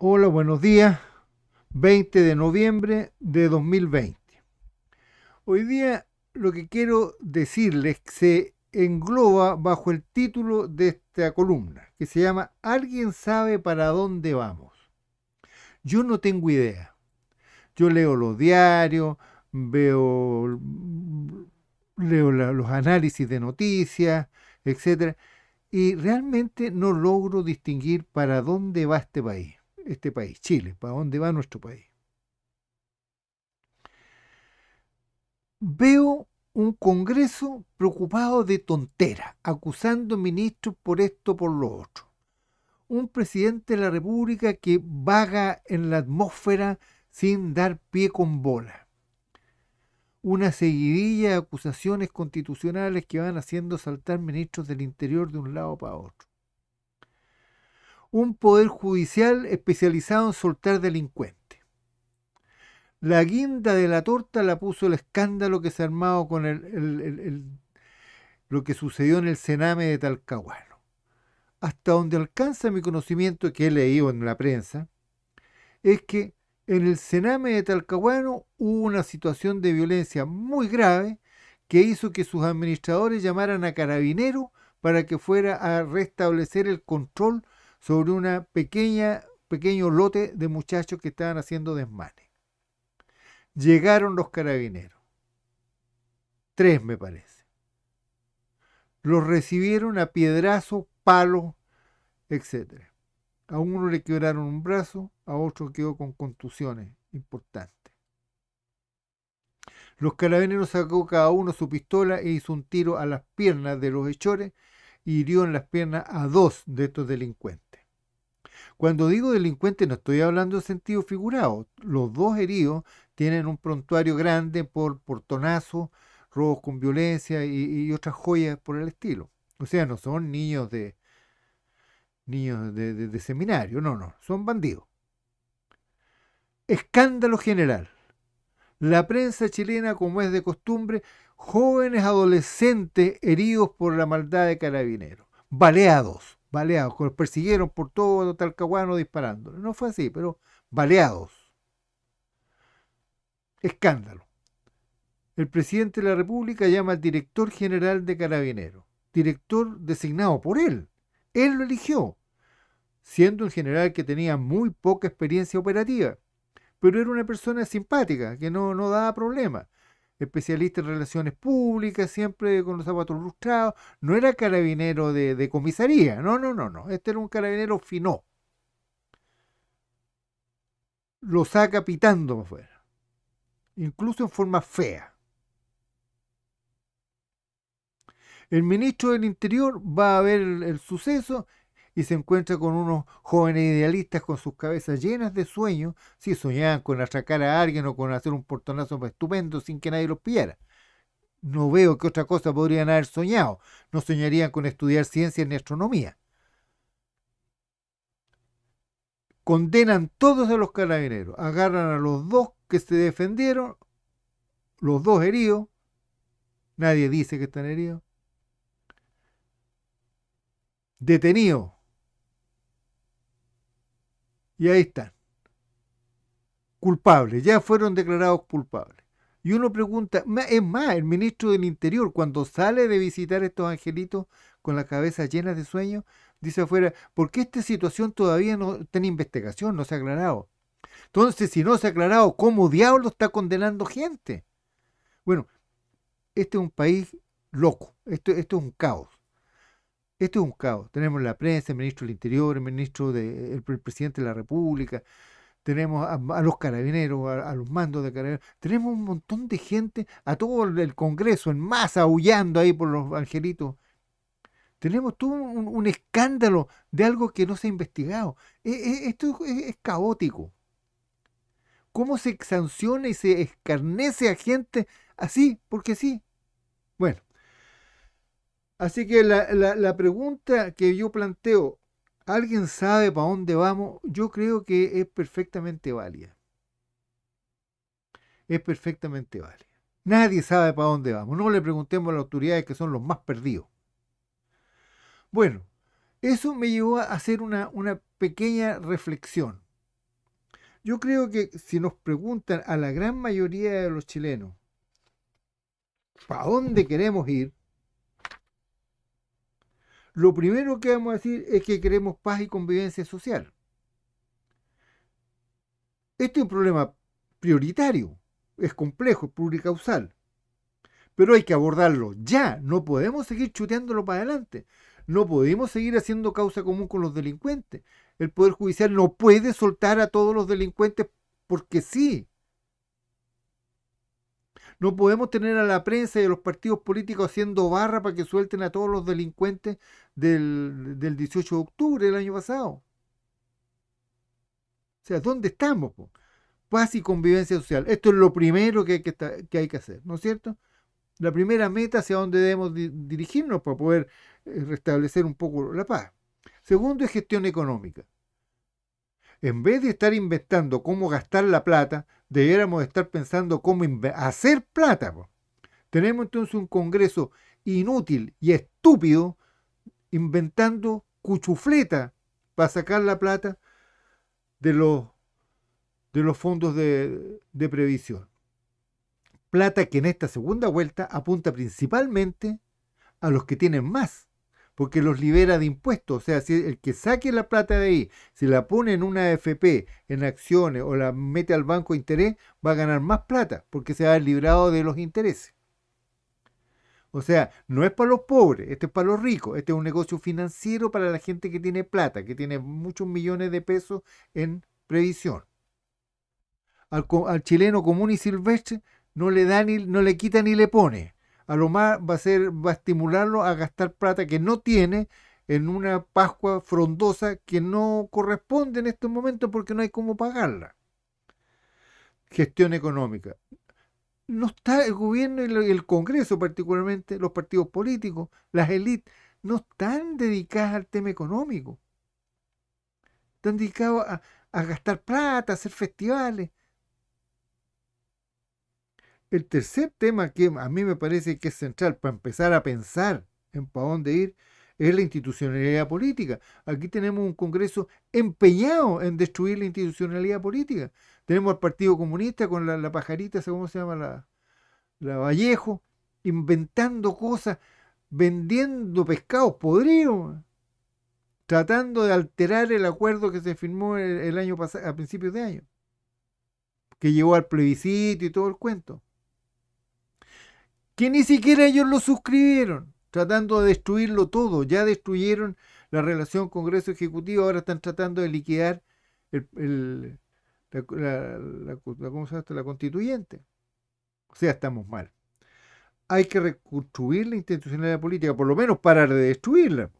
Hola, buenos días. 20 de noviembre de 2020. Hoy día lo que quiero decirles se engloba bajo el título de esta columna, que se llama ¿Alguien sabe para dónde vamos? Yo no tengo idea. Yo leo los diarios, veo leo los análisis de noticias, etcétera, y realmente no logro distinguir para dónde va este país este país, Chile, para dónde va nuestro país. Veo un Congreso preocupado de tonteras, acusando ministros por esto, por lo otro. Un presidente de la República que vaga en la atmósfera sin dar pie con bola una seguidilla de acusaciones constitucionales que van haciendo saltar ministros del interior de un lado para otro un poder judicial especializado en soltar delincuentes. La guinda de la torta la puso el escándalo que se armado con el, lo que sucedió en el cename de Talcahuano. Hasta donde alcanza mi conocimiento que he leído en la prensa, es que en el cename de Talcahuano hubo una situación de violencia muy grave que hizo que sus administradores llamaran a Carabinero para que fuera a restablecer el control sobre una pequeña pequeño lote de muchachos que estaban haciendo desmanes. Llegaron los carabineros. Tres, me parece. Los recibieron a piedrazo, palo, etc. A uno le quebraron un brazo, a otro quedó con contusiones importantes. Los carabineros sacó cada uno su pistola e hizo un tiro a las piernas de los hechores y hirió en las piernas a dos de estos delincuentes. Cuando digo delincuente no estoy hablando de sentido figurado. Los dos heridos tienen un prontuario grande por portonazo, robos con violencia y, otras joyas por el estilo. O sea, no son niños de niños de seminario, no, no, son bandidos. Escándalo general. La prensa chilena, como es de costumbre, jóvenes adolescentes heridos por la maldad de carabineros, baleados, baleados, que los persiguieron por todo Talcahuano disparándole. No fue así, pero baleados. Escándalo. El presidente de la República llama al director general de Carabineros, director designado por él. Él lo eligió, siendo un general que tenía muy poca experiencia operativa, pero era una persona simpática, que no, no daba problemas especialista en relaciones públicas, siempre con los zapatos lustrados. No era carabinero de, comisaría, no, no, no, no. Este era un carabinero fino Lo saca pitando afuera, incluso en forma fea. El ministro del Interior va a ver el suceso y se encuentra con unos jóvenes idealistas con sus cabezas llenas de sueños, si soñaban con atracar a alguien o con hacer un portonazo estupendo sin que nadie los pillara. No veo qué otra cosa podrían haber soñado. No soñarían con estudiar ciencia ni astronomía. Condenan todos a los carabineros. Agarran a los dos que se defendieron, los dos heridos. Nadie dice que están heridos. Detenidos y ahí están. Culpables, ya fueron declarados culpables. Y uno pregunta, es más, el ministro del Interior, cuando sale de visitar estos angelitos con la cabeza llena de sueños, dice afuera, ¿por qué esta situación todavía no tiene investigación, no se ha aclarado? Entonces, si no se ha aclarado, ¿cómo diablo está condenando gente? Bueno, este es un país loco, esto, esto es un caos. Esto es un caos. Tenemos la prensa, el ministro del Interior, el ministro del presidente de la República, tenemos a, los carabineros, a, los mandos de carabineros, tenemos un montón de gente, a todo el Congreso en masa aullando ahí por los angelitos. Tenemos todo un, escándalo de algo que no se ha investigado. E, e, esto es, es caótico. ¿Cómo se sanciona y se escarnece a gente así? Porque sí. Bueno, Así que la, pregunta que yo planteo, ¿alguien sabe para dónde vamos? Yo creo que es perfectamente válida. Es perfectamente válida. Nadie sabe para dónde vamos. No le preguntemos a las autoridades que son los más perdidos. Bueno, eso me llevó a hacer una, una pequeña reflexión. Yo creo que si nos preguntan a la gran mayoría de los chilenos para dónde queremos ir, lo primero que vamos a decir es que queremos paz y convivencia social. Este es un problema prioritario, es complejo, es pluricausal, pero hay que abordarlo ya, no podemos seguir chuteándolo para adelante, no podemos seguir haciendo causa común con los delincuentes. El Poder Judicial no puede soltar a todos los delincuentes porque sí, no podemos tener a la prensa y a los partidos políticos haciendo barra para que suelten a todos los delincuentes del, 18 de octubre del año pasado. O sea, ¿dónde estamos? Paz y convivencia social. Esto es lo primero que hay que, hacer, ¿no es cierto? La primera meta hacia dónde debemos dirigirnos para poder eh, restablecer un poco la paz. Segundo es gestión económica en vez de estar inventando cómo gastar la plata, debiéramos estar pensando cómo hacer plata. Tenemos entonces un Congreso inútil y estúpido inventando cuchufleta para sacar la plata de los, fondos de, de previsión. Plata que en esta segunda vuelta apunta principalmente a los que tienen más porque los libera de impuestos. O sea, si el que saque la plata de ahí, si la pone en una AFP, en acciones o la mete al banco de interés, va a ganar más plata porque se ha librado de los intereses. O sea, no es para los pobres, este es para los ricos, este es un negocio financiero para la gente que tiene plata, que tiene muchos millones de pesos en previsión. Al, chileno común y silvestre no le da ni, no le quita ni le pone a lo más va a ser va a estimularlo a gastar plata que no tiene en una Pascua frondosa que no corresponde en estos momentos porque no hay cómo pagarla. Gestión económica. No está el gobierno y el Congreso particularmente, los partidos políticos, las élites, no están dedicadas al tema económico. Están dedicados a, a gastar plata, a hacer festivales. El tercer tema que a mí me parece que es central para empezar a pensar en para dónde ir es la institucionalidad política. Aquí tenemos un Congreso empeñado en destruir la institucionalidad política. Tenemos al Partido Comunista con la, pajarita, ¿cómo se llama? La, Vallejo, inventando cosas, vendiendo pescados podridos, tratando de alterar el acuerdo que se firmó el, año pasado, a principios de año, que llevó al plebiscito y todo el cuento que ni siquiera ellos lo suscribieron, tratando de destruirlo todo. Ya destruyeron la relación Congreso-Ejecutivo, ahora están tratando de liquidar la, la constituyente. O sea, estamos mal. Hay que reconstruir la institucionalidad política, por lo menos parar de destruirla.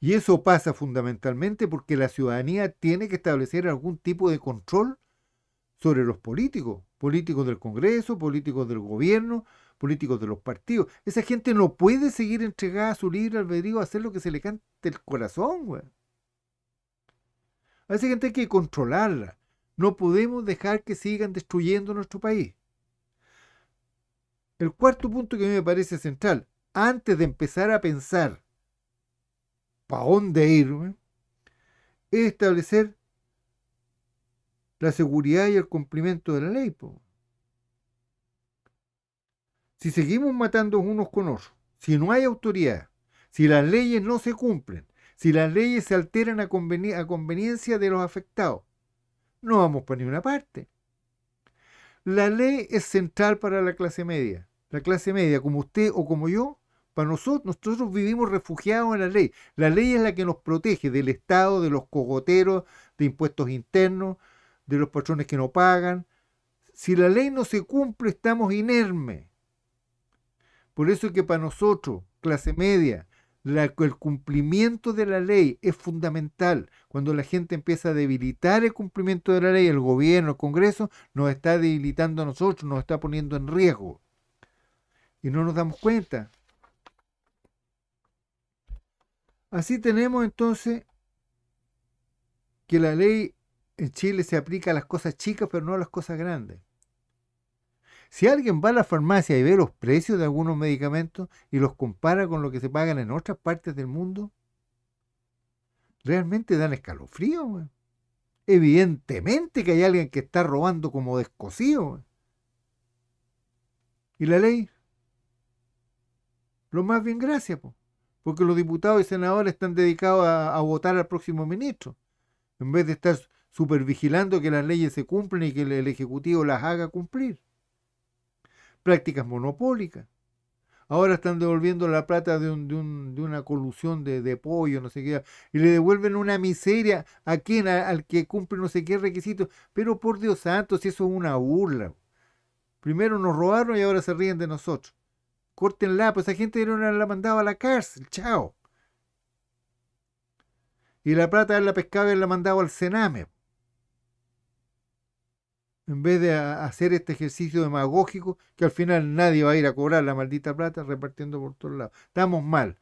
Y eso pasa fundamentalmente porque la ciudadanía tiene que establecer algún tipo de control sobre los políticos políticos del Congreso, políticos del gobierno, políticos de los partidos. Esa gente no puede seguir entregada a su libre albedrío a hacer lo que se le cante el corazón, güey. A esa gente hay que controlarla. No podemos dejar que sigan destruyendo nuestro país. El cuarto punto que a mí me parece central, antes de empezar a pensar para dónde ir, es establecer la seguridad y el cumplimiento de la ley. Si seguimos matando unos con otros, si no hay autoridad, si las leyes no se cumplen, si las leyes se alteran a, conveniencia de los afectados, no vamos para ninguna parte. La ley es central para la clase media. La clase media, como usted o como yo, para nosotros, nosotros vivimos refugiados en la ley. La ley es la que nos protege del Estado, de los cogoteros, de impuestos internos, de los patrones que no pagan. Si la ley no se cumple, estamos inermes. Por eso es que para nosotros, clase media, la, el cumplimiento de la ley es fundamental. Cuando la gente empieza a debilitar el cumplimiento de la ley, el gobierno, el Congreso, nos está debilitando a nosotros, nos está poniendo en riesgo. Y no nos damos cuenta. Así tenemos entonces que la ley en Chile se aplica a las cosas chicas, pero no a las cosas grandes. Si alguien va a la farmacia y ve los precios de algunos medicamentos y los compara con lo que se pagan en otras partes del mundo, realmente dan escalofrío. Evidentemente que hay alguien que está robando como descosido. ¿Y la ley? Lo más bien gracias, porque los diputados y senadores están dedicados a, a votar al próximo ministro, en vez de estar supervigilando que las leyes se cumplen y que el, Ejecutivo las haga cumplir. Prácticas monopólicas. Ahora están devolviendo la plata de, una colusión de, pollo, no sé qué, y le devuelven una miseria a quien, al que cumple no sé qué requisitos. Pero por Dios santo, si eso es una burla. Primero nos robaron y ahora se ríen de nosotros. Córtenla, pues esa gente era la mandaba a la cárcel, chao. Y la plata de la pescaba y la mandaba al cename en vez de hacer este ejercicio demagógico que al final nadie va a ir a cobrar la maldita plata repartiendo por todos lados. Estamos mal.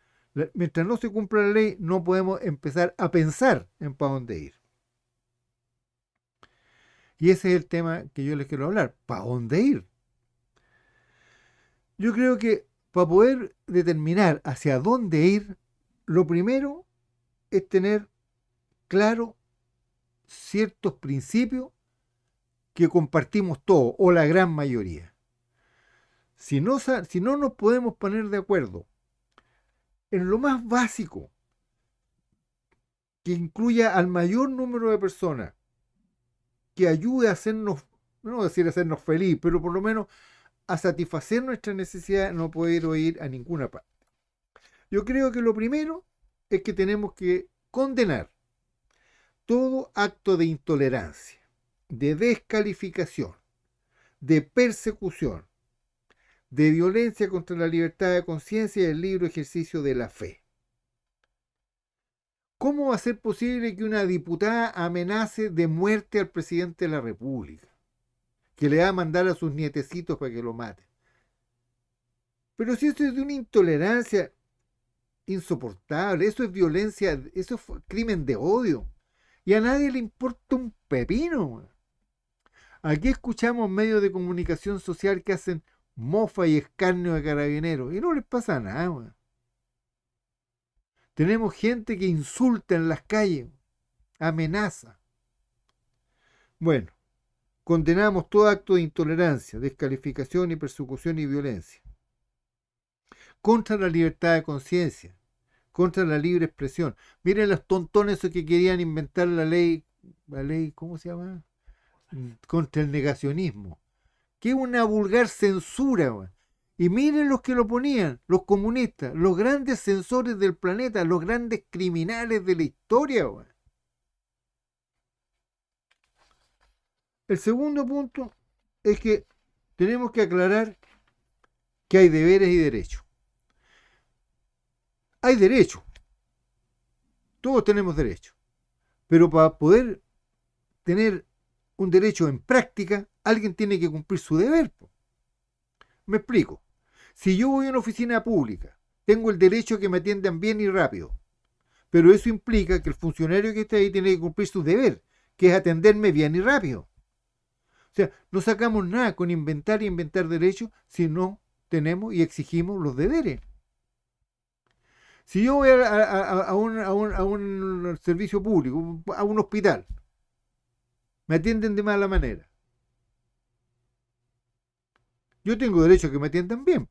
Mientras no se cumpla la ley, no podemos empezar a pensar en para dónde ir. Y ese es el tema que yo les quiero hablar. ¿Para dónde ir? Yo creo que para poder determinar hacia dónde ir, lo primero es tener claro ciertos principios que compartimos todo o la gran mayoría. Si no, si no nos podemos poner de acuerdo en lo más básico, que incluya al mayor número de personas, que ayude a hacernos, no decir hacernos feliz, pero por lo menos a satisfacer nuestra necesidad, no poder ir a ninguna parte. Yo creo que lo primero es que tenemos que condenar todo acto de intolerancia de descalificación, de persecución, de violencia contra la libertad de conciencia y el libre ejercicio de la fe. ¿Cómo va a ser posible que una diputada amenace de muerte al presidente de la República? Que le va a mandar a sus nietecitos para que lo maten. Pero si esto es de una intolerancia insoportable, eso es violencia, eso es crimen de odio. Y a nadie le importa un pepino. Aquí escuchamos medios de comunicación social que hacen mofa y escarnio de carabineros y no les pasa nada. Tenemos gente que insulta en las calles, amenaza. Bueno, condenamos todo acto de intolerancia, descalificación y persecución y violencia. Contra la libertad de conciencia, contra la libre expresión. Miren los tontones que querían inventar la ley, la ley, ¿cómo se llama? contra el negacionismo, que es una vulgar censura. Y miren los que lo ponían, los comunistas, los grandes censores del planeta, los grandes criminales de la historia. El segundo punto es que tenemos que aclarar que hay deberes y derechos. Hay derechos. Todos tenemos derechos. Pero para poder tener un derecho en práctica, alguien tiene que cumplir su deber. Me explico. Si yo voy a una oficina pública, tengo el derecho a que me atiendan bien y rápido. Pero eso implica que el funcionario que está ahí tiene que cumplir su deber, que es atenderme bien y rápido. O sea, no sacamos nada con inventar y inventar derechos si no tenemos y exigimos los deberes. Si yo voy a, un, servicio público, a un hospital, me atienden de mala manera. Yo tengo derecho a que me atiendan bien,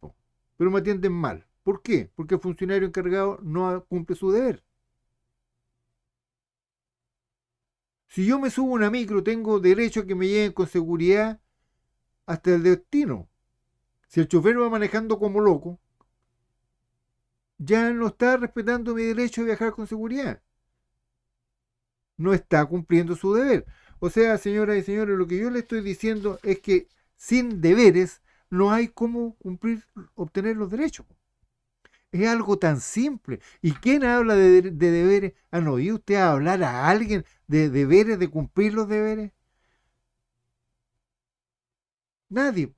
pero me atienden mal. ¿Por qué? Porque el funcionario encargado no cumple su deber. Si yo me subo a una micro, tengo derecho a que me lleguen con seguridad hasta el destino. Si el chofer va manejando como loco, ya no está respetando mi derecho a viajar con seguridad. No está cumpliendo su deber. O sea, señoras y señores, lo que yo le estoy diciendo es que sin deberes no hay cómo cumplir, obtener los derechos. Es algo tan simple. ¿Y quién habla de, deberes? ¿Han ah, oído usted hablar a alguien de deberes, de cumplir los deberes? Nadie.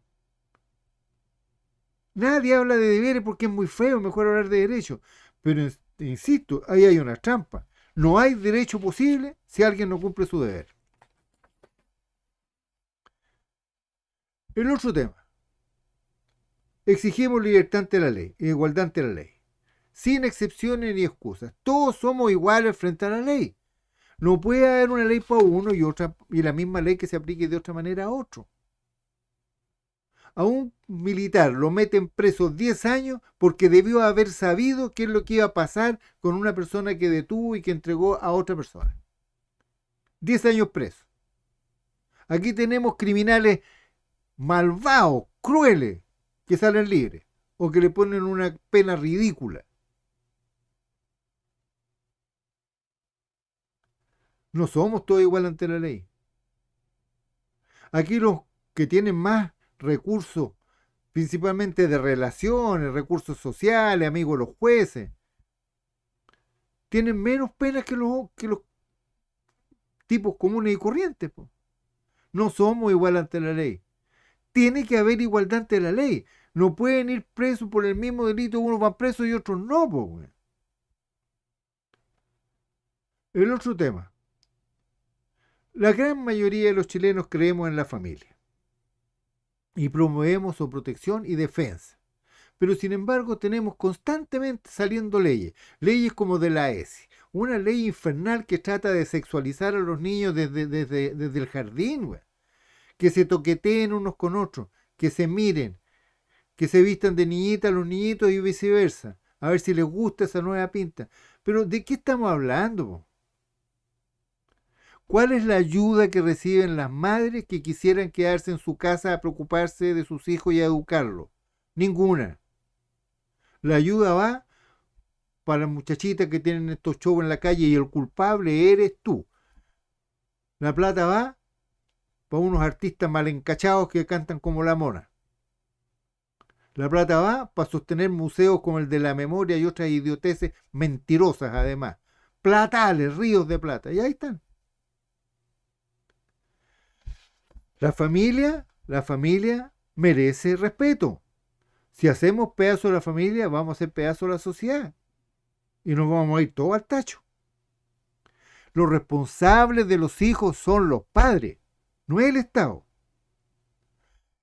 Nadie habla de deberes porque es muy feo, mejor hablar de derechos. Pero insisto, ahí hay una trampa. No hay derecho posible si alguien no cumple su deber. El otro tema. Exigimos libertad ante la ley, igualdad ante la ley, sin excepciones ni excusas. Todos somos iguales frente a la ley. No puede haber una ley para uno y otra y la misma ley que se aplique de otra manera a otro. A un militar lo meten preso 10 años porque debió haber sabido qué es lo que iba a pasar con una persona que detuvo y que entregó a otra persona. 10 años preso. Aquí tenemos criminales malvados, crueles, que salen libres o que le ponen una pena ridícula. No somos todos igual ante la ley. Aquí los que tienen más recursos, principalmente de relaciones, recursos sociales, amigos de los jueces, tienen menos penas que los, que los tipos comunes y corrientes. No somos igual ante la ley tiene que haber igualdad ante la ley. No pueden ir presos por el mismo delito, unos van presos y otros no, pues, El otro tema. La gran mayoría de los chilenos creemos en la familia y promovemos su protección y defensa. Pero sin embargo tenemos constantemente saliendo leyes, leyes como de la ESI, una ley infernal que trata de sexualizar a los niños desde, desde, desde el jardín, güey que se toqueteen unos con otros, que se miren, que se vistan de niñita a los niñitos y viceversa, a ver si les gusta esa nueva pinta. Pero ¿de qué estamos hablando? ¿Cuál es la ayuda que reciben las madres que quisieran quedarse en su casa a preocuparse de sus hijos y a educarlos? Ninguna. La ayuda va para las muchachitas que tienen estos shows en la calle y el culpable eres tú. La plata va para unos artistas mal encachados que cantan como la mona. La plata va para sostener museos como el de la memoria y otras idioteces mentirosas además. Platales, ríos de plata. Y ahí están. La familia, la familia merece respeto. Si hacemos pedazo de la familia, vamos a hacer pedazo de la sociedad. Y nos vamos a ir todo al tacho. Los responsables de los hijos son los padres no es el Estado.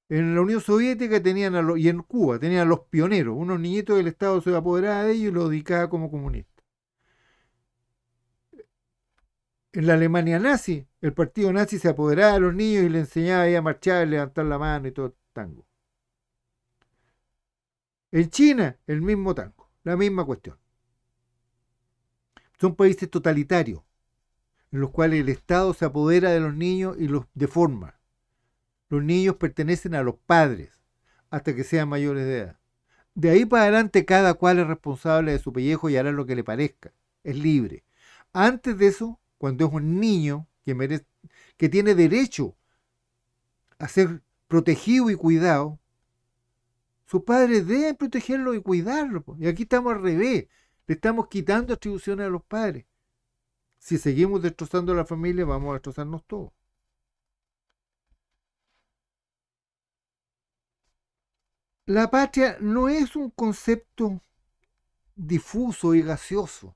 En la Unión Soviética tenían y en Cuba tenían a los pioneros, unos niñitos del Estado se apoderaba de ellos y los dedicaba como comunistas. En la Alemania nazi, el partido nazi se apoderaba de los niños y le enseñaba a marchar, levantar la mano y todo el tango. En China, el mismo tango, la misma cuestión. Son países totalitarios en los cuales el Estado se apodera de los niños y los deforma. Los niños pertenecen a los padres hasta que sean mayores de edad. De ahí para adelante cada cual es responsable de su pellejo y hará lo que le parezca. Es libre. Antes de eso, cuando es un niño que, que tiene derecho a ser protegido y cuidado, sus padres deben protegerlo y cuidarlo. Y aquí estamos al revés. Le estamos quitando atribuciones a los padres si seguimos destrozando la familia, vamos a destrozarnos todos. La patria no es un concepto difuso y gaseoso.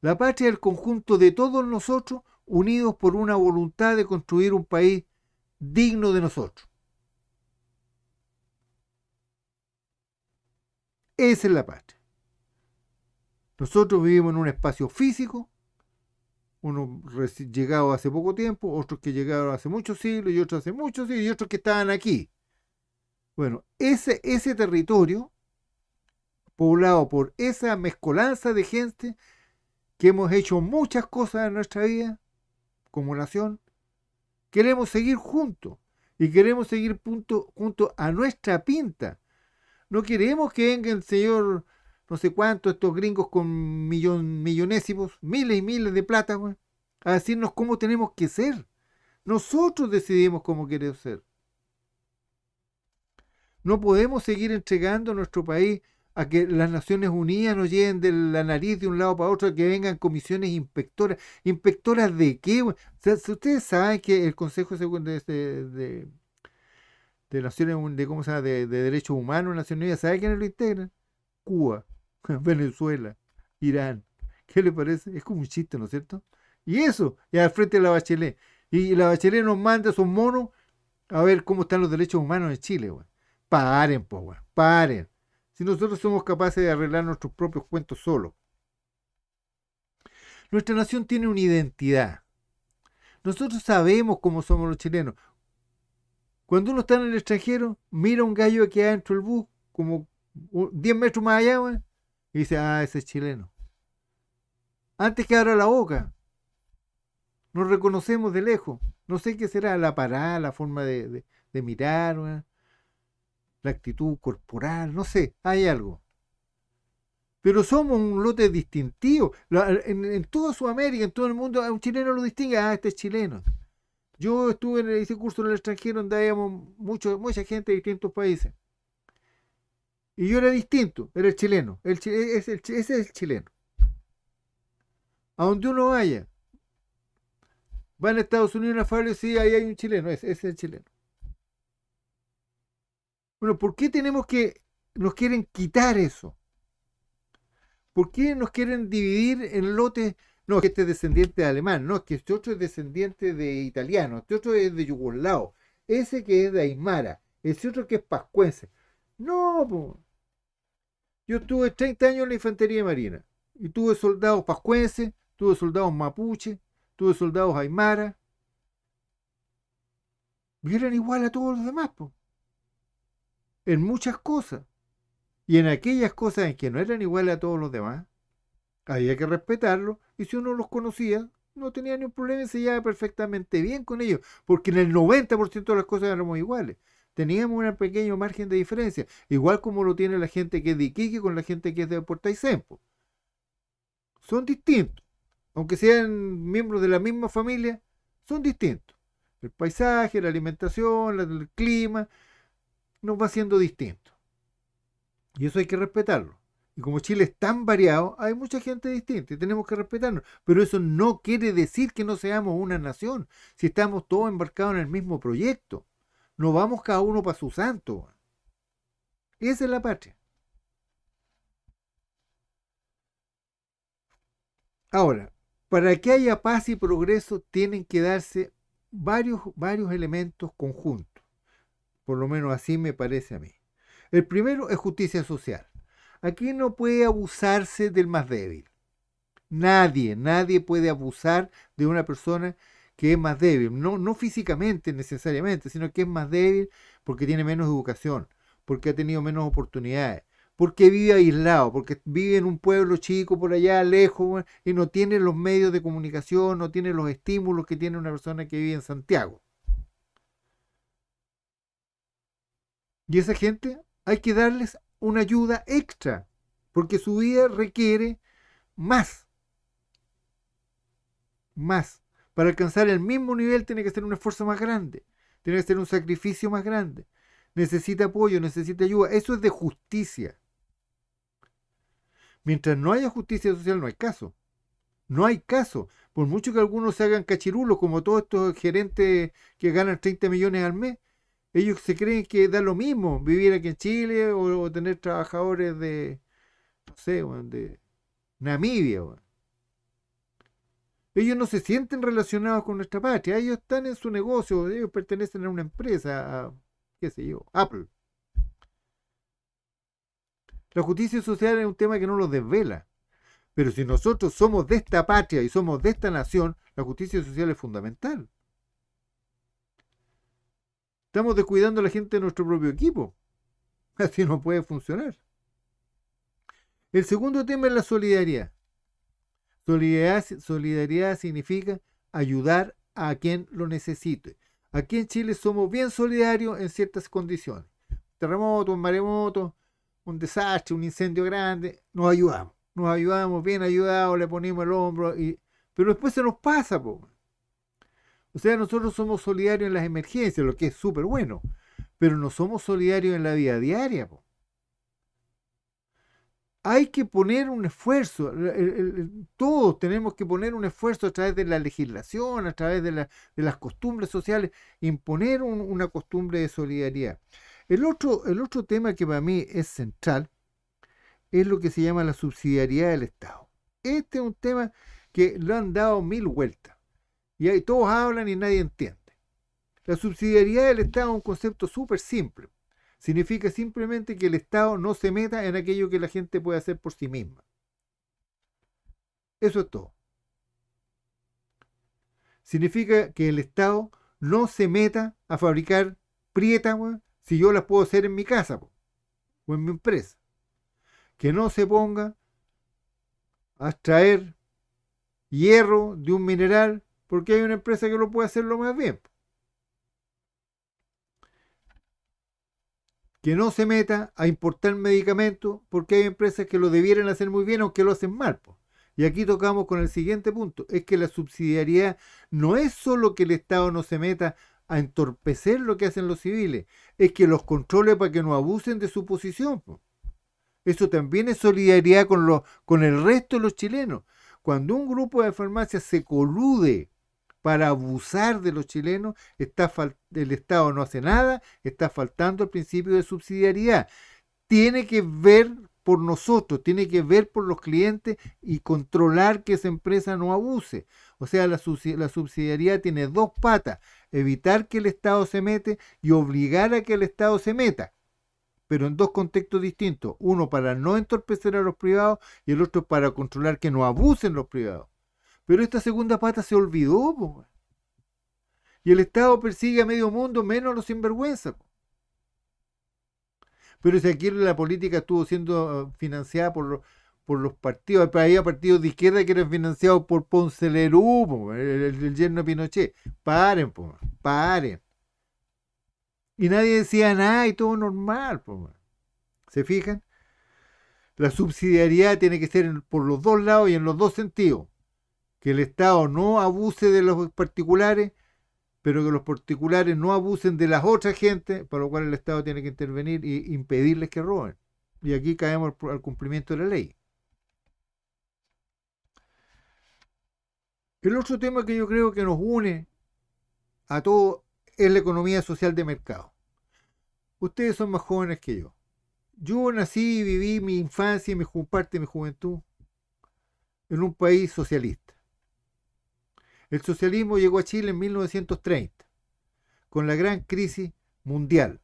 La patria es el conjunto de todos nosotros unidos por una voluntad de construir un país digno de nosotros. Esa es la patria. Nosotros vivimos en un espacio físico unos llegados hace poco tiempo, otros que llegaron hace muchos siglos y otros hace muchos siglos y otros que estaban aquí. Bueno, ese, ese territorio poblado por esa mezcolanza de gente que hemos hecho muchas cosas en nuestra vida como nación, queremos seguir juntos y queremos seguir juntos junto a nuestra pinta. No queremos que venga el señor no sé cuánto, estos gringos con millon, millonésimos, miles y miles de plata, a decirnos cómo tenemos que ser. Nosotros decidimos cómo queremos ser. No podemos seguir entregando nuestro país a que las Naciones Unidas nos lleven de la nariz de un lado para otro, a que vengan comisiones inspectoras. ¿Inspectoras de qué? si ustedes saben que el Consejo de, de, de, de Naciones de, de, Derechos Humanos, Naciones Unidas, ¿saben quiénes lo integran? Cuba. Venezuela, Irán. ¿Qué le parece? Es como un chiste, ¿no es cierto? Y eso, y al frente de la Bachelet. Y la Bachelet nos manda a esos monos a ver cómo están los derechos humanos en Chile, güey. Paren, po, pues, güey. paren. Si nosotros somos capaces de arreglar nuestros propios cuentos solos. Nuestra nación tiene una identidad. Nosotros sabemos cómo somos los chilenos. Cuando uno está en el extranjero, mira un gallo aquí adentro el del bus, como 10 metros más allá, güey. Y dice, ah, ese es chileno. Antes que abra la boca, nos reconocemos de lejos. No sé qué será la parada, la forma de, de, mirar, la actitud corporal, no sé, hay algo. Pero somos un lote distintivo. En, toda Sudamérica, en todo el mundo, un chileno lo distingue, ah, este es chileno. Yo estuve en el curso en el extranjero donde habíamos mucho, mucha gente de distintos países. Y yo era distinto, era el chileno. E, ese es el chileno. A donde uno vaya, va a Estados Unidos a Fabio sí, ahí hay un chileno, ese, es el chileno. Bueno, ¿por qué tenemos que, nos quieren quitar eso? ¿Por qué nos quieren dividir en lotes? No, que este es descendiente de alemán, no, que este otro es descendiente de italiano, este otro es de yugoslavo, ese que es de Aymara, ese otro que es pascuense. No, yo estuve 30 años en la infantería marina y tuve soldados pascuenses, tuve soldados mapuche, tuve soldados aymara. Y eran igual a todos los demás, en muchas cosas. Y en aquellas cosas en que no eran iguales a todos los demás, había que respetarlos. Y si uno los conocía, no tenía ningún problema y se llevaba perfectamente bien con ellos, porque en el 90% de las cosas éramos iguales teníamos un pequeño margen de diferencia, igual como lo tiene la gente que es de Iquique con la gente que es de Puerto Sempo. Son distintos, aunque sean miembros de la misma familia, son distintos. El paisaje, la alimentación, el clima, nos va siendo distinto. Y eso hay que respetarlo. Y como Chile es tan variado, hay mucha gente distinta y tenemos que respetarnos. Pero eso no quiere decir que no seamos una nación, si estamos todos embarcados en el mismo proyecto. Nos vamos cada uno para su santo. Esa es la patria. Ahora, para que haya paz y progreso tienen que darse varios, varios elementos conjuntos. Por lo menos así me parece a mí. El primero es justicia social. Aquí no puede abusarse del más débil. Nadie, nadie puede abusar de una persona que es más débil, no, no físicamente necesariamente, sino que es más débil porque tiene menos educación, porque ha tenido menos oportunidades, porque vive aislado, porque vive en un pueblo chico por allá, lejos, y no tiene los medios de comunicación, no tiene los estímulos que tiene una persona que vive en Santiago. Y esa gente hay que darles una ayuda extra, porque su vida requiere más. Más. Para alcanzar el mismo nivel tiene que ser un esfuerzo más grande, tiene que ser un sacrificio más grande. Necesita apoyo, necesita ayuda. Eso es de justicia. Mientras no haya justicia social no hay caso. No hay caso. Por mucho que algunos se hagan cachirulos, como todos estos gerentes que ganan 30 millones al mes, ellos se creen que da lo mismo vivir aquí en Chile o, tener trabajadores de, no sé, de Namibia ellos no se sienten relacionados con nuestra patria, ellos están en su negocio, ellos pertenecen a una empresa, a, qué sé yo, Apple. La justicia social es un tema que no los desvela, pero si nosotros somos de esta patria y somos de esta nación, la justicia social es fundamental. Estamos descuidando a la gente de nuestro propio equipo. Así no puede funcionar. El segundo tema es la solidaridad. Solidaridad, significa ayudar a quien lo necesite. Aquí en Chile somos bien solidarios en ciertas condiciones. Terremoto, un maremoto, un desastre, un incendio grande, nos ayudamos. Nos ayudamos, bien ayudados, le ponemos el hombro, y... pero después se nos pasa. Po. O sea, nosotros somos solidarios en las emergencias, lo que es súper bueno, pero no somos solidarios en la vida diaria. Po hay que poner un esfuerzo, todos tenemos que poner un esfuerzo a través de la legislación, a través de, las costumbres sociales, imponer una costumbre de solidaridad. El otro, tema que para mí es central es lo que se llama la subsidiariedad del Estado. Este es un tema que lo han dado mil vueltas y todos hablan y nadie entiende. La subsidiariedad del Estado es un concepto súper simple significa simplemente que el Estado no se meta en aquello que la gente puede hacer por sí misma. Eso es todo. Significa que el Estado no se meta a fabricar prietas si yo las puedo hacer en mi casa o en mi empresa. Que no se ponga a extraer hierro de un mineral porque hay una empresa que lo puede hacer lo más bien. que no se meta a importar medicamentos porque hay empresas que lo debieran hacer muy bien aunque lo hacen mal. Y aquí tocamos con el siguiente punto, es que la subsidiariedad no es solo que el Estado no se meta a entorpecer lo que hacen los civiles, es que los controle para que no abusen de su posición. Eso también es solidaridad con, los, con el resto de los chilenos. Cuando un grupo de farmacias se colude para abusar de los chilenos, está el Estado no hace nada, está faltando el principio de subsidiariedad. Tiene que ver por nosotros, tiene que ver por los clientes y controlar que esa empresa no abuse. O sea, la, subsidiariedad tiene dos patas, evitar que el Estado se mete y obligar a que el Estado se meta pero en dos contextos distintos. Uno para no entorpecer a los privados y el otro para controlar que no abusen los privados. Pero esta segunda pata se olvidó. Y el Estado persigue a medio mundo menos los sinvergüenzas. Pero si aquí la política estuvo siendo eh, financiada por, por los partidos, había partidos de izquierda que eran financiados por Ponce el, yerno Pinochet. Paren, paren. Y nadie decía nada y todo normal. ¿Se fijan? La subsidiariedad tiene que ser por los dos lados y en los dos sentidos que el Estado no abuse de los particulares, pero que los particulares no abusen de las otras gentes, para lo cual el Estado tiene que intervenir e impedirles que roben. Y aquí caemos al cumplimiento de la ley. El otro tema que yo creo que nos une a todo es la economía social de mercado. Ustedes son más jóvenes que yo. Yo nací y viví mi infancia y mi parte de mi juventud en un país socialista el socialismo llegó a Chile en 1930, con la gran crisis mundial.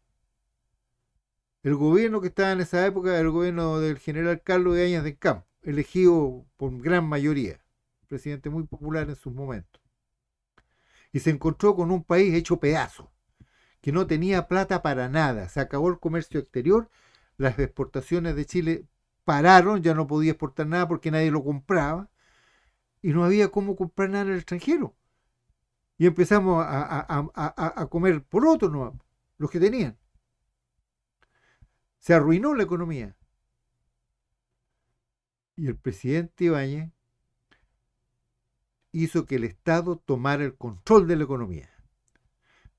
El gobierno que estaba en esa época era el gobierno del general Carlos de Añas del Campo, elegido por gran mayoría, presidente muy popular en sus momentos. Y se encontró con un país hecho pedazo, que no tenía plata para nada, se acabó el comercio exterior, las exportaciones de Chile pararon, ya no podía exportar nada porque nadie lo compraba y no había cómo comprar nada en el extranjero. Y empezamos a, comer por otro los que tenían. Se arruinó la economía. Y el presidente Ibañez hizo que el Estado tomara el control de la economía.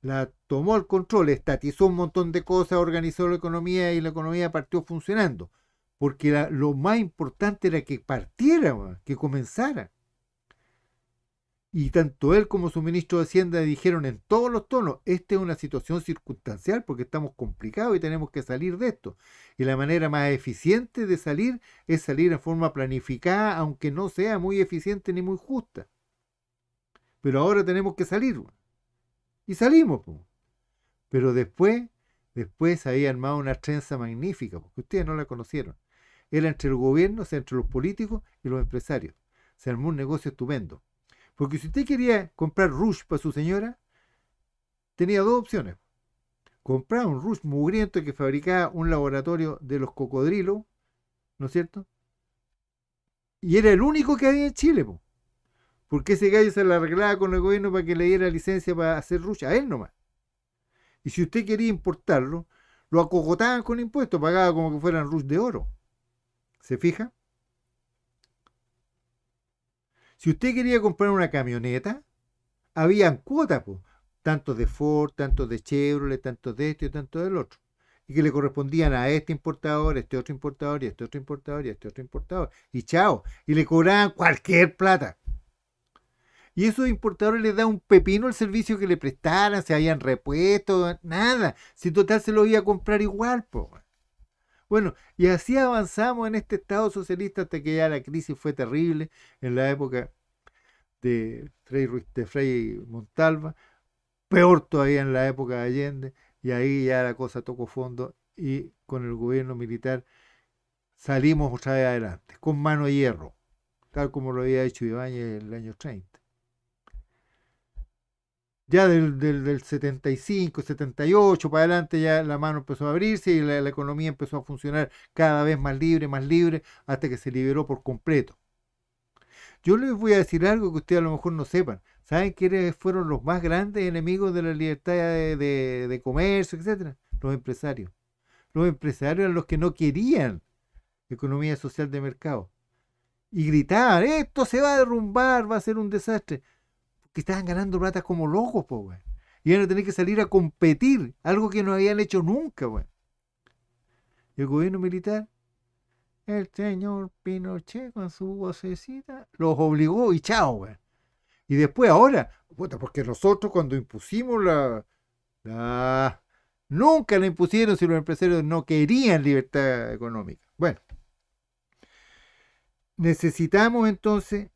La tomó el control, estatizó un montón de cosas, organizó la economía y la economía partió funcionando. Porque lo más importante era que partiera, que comenzara. Y tanto él como su ministro de Hacienda dijeron en todos los tonos, esta es una situación circunstancial porque estamos complicados y tenemos que salir de esto. Y la manera más eficiente de salir es salir en forma planificada, aunque no sea muy eficiente ni muy justa. Pero ahora tenemos que salir. Y salimos. Pero después, después había armado una trenza magnífica, porque ustedes no la conocieron. Era entre el gobierno, entre los políticos y los empresarios. Se armó un negocio estupendo porque si usted quería comprar Rush para su señora, tenía dos opciones. Comprar un Rush mugriento que fabricaba un laboratorio de los cocodrilos, ¿no es cierto? Y era el único que había en Chile, porque ese gallo se la arreglaba con el gobierno para que le diera licencia para hacer Rush a él nomás. Y si usted quería importarlo, lo acogotaban con impuestos, pagaba como que fueran Rush de oro. ¿Se fija? Si usted quería comprar una camioneta, habían cuotas, pues, tanto de Ford, tanto de Chevrolet, tanto de este y tanto del otro, y que le correspondían a este importador, a este otro importador, y a este otro importador, y a este otro importador, y chao, y le cobraban cualquier plata. Y esos importadores le da un pepino al servicio que le prestaran, se habían repuesto, nada. Si total se lo iba a comprar igual, pues. Bueno, y así avanzamos en este Estado socialista hasta que ya la crisis fue terrible en la época de Frey de Montalva, peor todavía en la época de Allende, y ahí ya la cosa tocó fondo y con el gobierno militar salimos otra vez adelante, con mano de hierro, tal como lo había hecho Ibáñez en el año 30 ya del, del, 75, 78 para adelante ya la mano empezó a abrirse y la, economía empezó a funcionar cada vez más libre, más libre, hasta que se liberó por completo. Yo les voy a decir algo que ustedes a lo mejor no sepan. ¿Saben quiénes fueron los más grandes enemigos de la libertad de, comercio, etcétera? Los empresarios. Los empresarios eran los que no querían economía social de mercado. Y gritar esto se va a derrumbar, va a ser un desastre que estaban ganando plata como locos, pues, y Iban a tener que salir a competir, algo que no habían hecho nunca, weón. Y el gobierno militar, el señor Pinochet con su vocecita, los obligó y chao, güey. Y después ahora, porque nosotros cuando impusimos la, la... Nunca la impusieron si los empresarios no querían libertad económica. Bueno, necesitamos entonces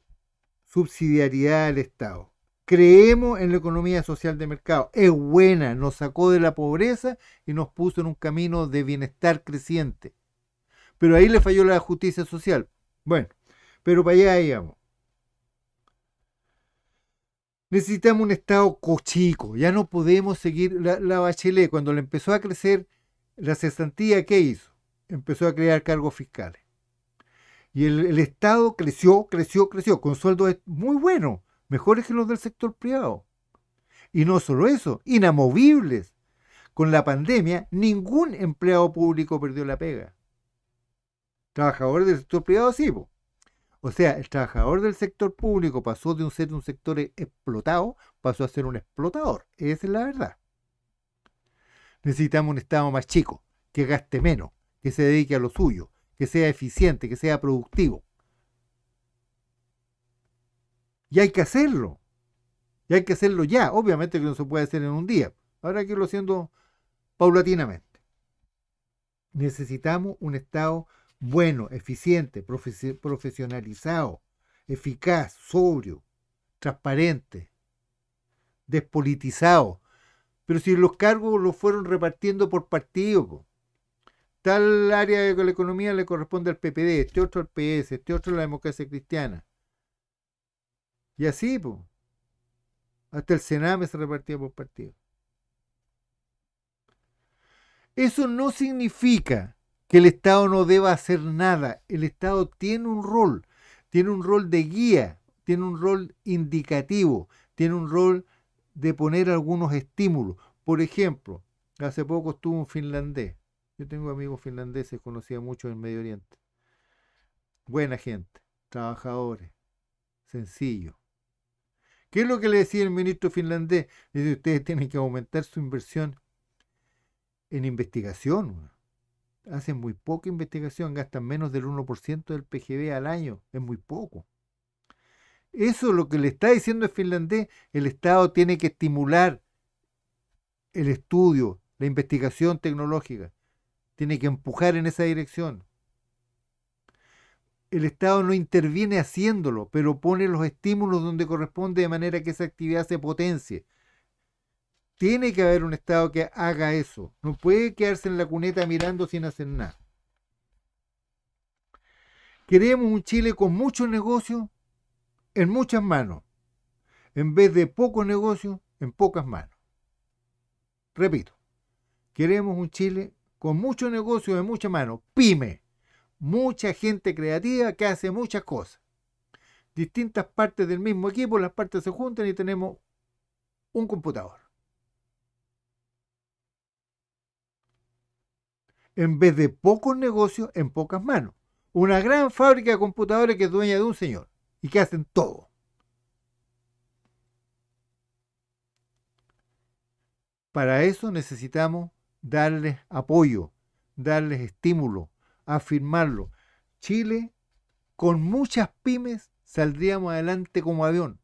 subsidiariedad del Estado. Creemos en la economía social de mercado. Es buena, nos sacó de la pobreza y nos puso en un camino de bienestar creciente. Pero ahí le falló la justicia social. Bueno, pero para allá íbamos. Necesitamos un Estado cochico. Ya no podemos seguir la, Bachelet. Cuando le empezó a crecer la cesantía, ¿qué hizo? Empezó a crear cargos fiscales. Y el, el Estado creció, creció, creció, con sueldos muy buenos mejores que los del sector privado. Y no solo eso, inamovibles. Con la pandemia, ningún empleado público perdió la pega. Trabajadores del sector privado sí. O sea, el trabajador del sector público pasó de ser un sector explotado, pasó a ser un explotador. Esa es la verdad. Necesitamos un Estado más chico, que gaste menos, que se dedique a lo suyo, que sea eficiente, que sea productivo. Y hay que hacerlo. Y hay que hacerlo ya. Obviamente que no se puede hacer en un día. Ahora hay que irlo haciendo paulatinamente. Necesitamos un Estado bueno, eficiente, profesionalizado, eficaz, sobrio, transparente, despolitizado. Pero si los cargos los fueron repartiendo por partido, tal área de la economía le corresponde al PPD, este otro al PS, este otro a la democracia cristiana. Y así, hasta el Sename se repartía por partido. Eso no significa que el Estado no deba hacer nada. El Estado tiene un rol, tiene un rol de guía, tiene un rol indicativo, tiene un rol de poner algunos estímulos. Por ejemplo, hace poco estuvo un finlandés. Yo tengo amigos finlandeses, conocía mucho en Medio Oriente. Buena gente, trabajadores, sencillos. ¿Qué es lo que le decía el ministro finlandés? Dice, ustedes tienen que aumentar su inversión en investigación. Hacen muy poca investigación, gastan menos del 1% del PGB al año, es muy poco. Eso es lo que le está diciendo el finlandés, el Estado tiene que estimular el estudio, la investigación tecnológica, tiene que empujar en esa dirección el Estado no interviene haciéndolo, pero pone los estímulos donde corresponde de manera que esa actividad se potencie. Tiene que haber un Estado que haga eso. No puede quedarse en la cuneta mirando sin hacer nada. Queremos un Chile con mucho negocio en muchas manos, en vez de poco negocio en pocas manos. Repito, queremos un Chile con mucho negocio en muchas manos, pyme, mucha gente creativa que hace muchas cosas. Distintas partes del mismo equipo, las partes se juntan y tenemos un computador. En vez de pocos negocios en pocas manos. Una gran fábrica de computadores que es dueña de un señor y que hacen todo. Para eso necesitamos darles apoyo, darles estímulo, afirmarlo. Chile, con muchas pymes, saldríamos adelante como avión.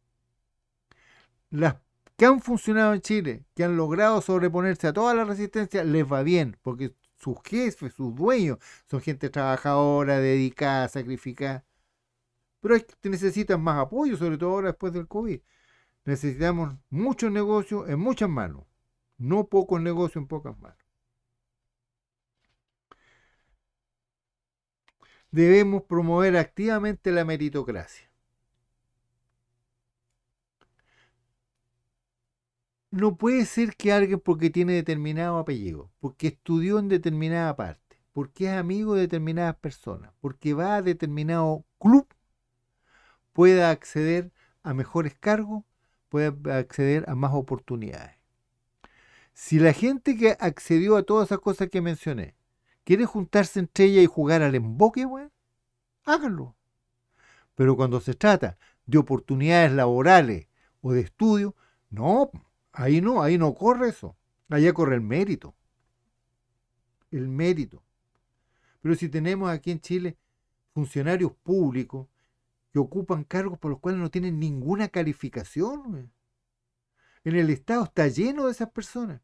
Las que han funcionado en Chile, que han logrado sobreponerse a toda la resistencia, les va bien, porque sus jefes, sus dueños, son gente trabajadora, dedicada, sacrificada. Pero que necesitan más apoyo, sobre todo ahora después del COVID. Necesitamos muchos negocios en muchas manos, no pocos negocios en pocas manos. debemos promover activamente la meritocracia. No puede ser que alguien porque tiene determinado apellido, porque estudió en determinada parte, porque es amigo de determinadas personas, porque va a determinado club, pueda acceder a mejores cargos, pueda acceder a más oportunidades. Si la gente que accedió a todas esas cosas que mencioné ¿Quieres juntarse entre ellas y jugar al emboque, güey? Háganlo. Pero cuando se trata de oportunidades laborales o de estudio, no, ahí no, ahí no corre eso. Allá corre el mérito. El mérito. Pero si tenemos aquí en Chile funcionarios públicos que ocupan cargos por los cuales no tienen ninguna calificación, en el Estado está lleno de esas personas.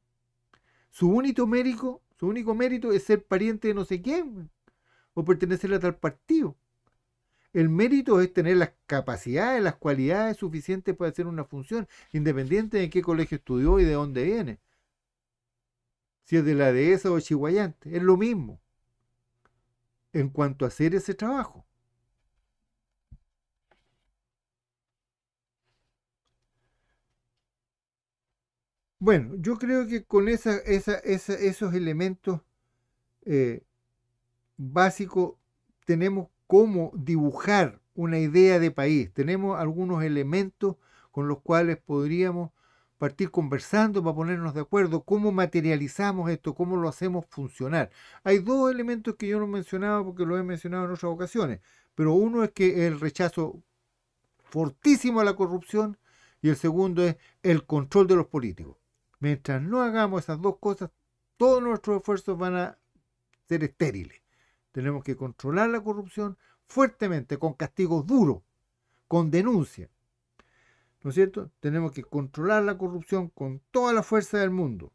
Su único mérito, su único mérito es ser pariente de no sé quién o pertenecer a tal partido. El mérito es tener las capacidades, las cualidades suficientes para hacer una función, independiente de qué colegio estudió y de dónde viene. Si es de la dehesa o chihuayante, es lo mismo en cuanto a hacer ese trabajo. Bueno, yo creo que con esa, esa, esos elementos eh, básicos tenemos cómo dibujar una idea de país. Tenemos algunos elementos con los cuales podríamos partir conversando para ponernos de acuerdo, cómo materializamos esto, cómo lo hacemos funcionar. Hay dos elementos que yo no mencionaba porque lo he mencionado en otras ocasiones, pero uno es que el rechazo fortísimo a la corrupción y el segundo es el control de los políticos. Mientras no hagamos esas dos cosas, todos nuestros esfuerzos van a ser estériles. Tenemos que controlar la corrupción fuertemente, con castigos duros, con denuncia. ¿No es cierto? Tenemos que controlar la corrupción con toda la fuerza del mundo.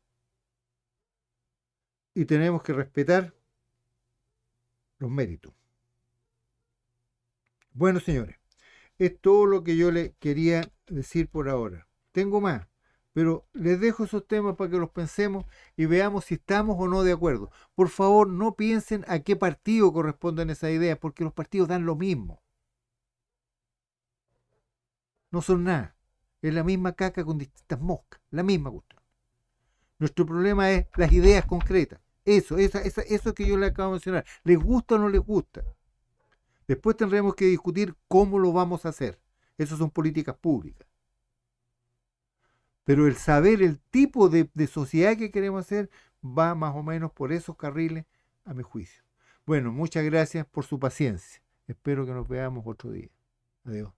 Y tenemos que respetar los méritos. Bueno, señores, es todo lo que yo le quería decir por ahora. Tengo más. Pero les dejo esos temas para que los pensemos y veamos si estamos o no de acuerdo. Por favor, no piensen a qué partido corresponden esas ideas, porque los partidos dan lo mismo. No son nada. Es la misma caca con distintas moscas, la misma cuestión. Nuestro problema es las ideas concretas. Eso, es eso que yo le acabo de mencionar. ¿Les gusta o no les gusta? Después tendremos que discutir cómo lo vamos a hacer. Esas son políticas públicas pero el saber el tipo de, sociedad que queremos hacer va más o menos por esos carriles, a mi juicio. Bueno, muchas gracias por su paciencia. Espero que nos veamos otro día. Adiós.